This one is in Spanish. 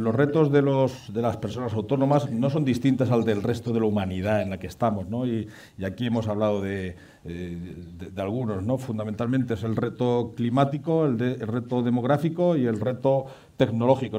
los retos de, los, de las personas autónomas no son distintos al del resto de la humanidad en la que estamos, ¿no? Y, aquí hemos hablado eh, de, algunos, ¿no? Fundamentalmente es el reto climático, el, el reto demográfico y el reto tecnológico,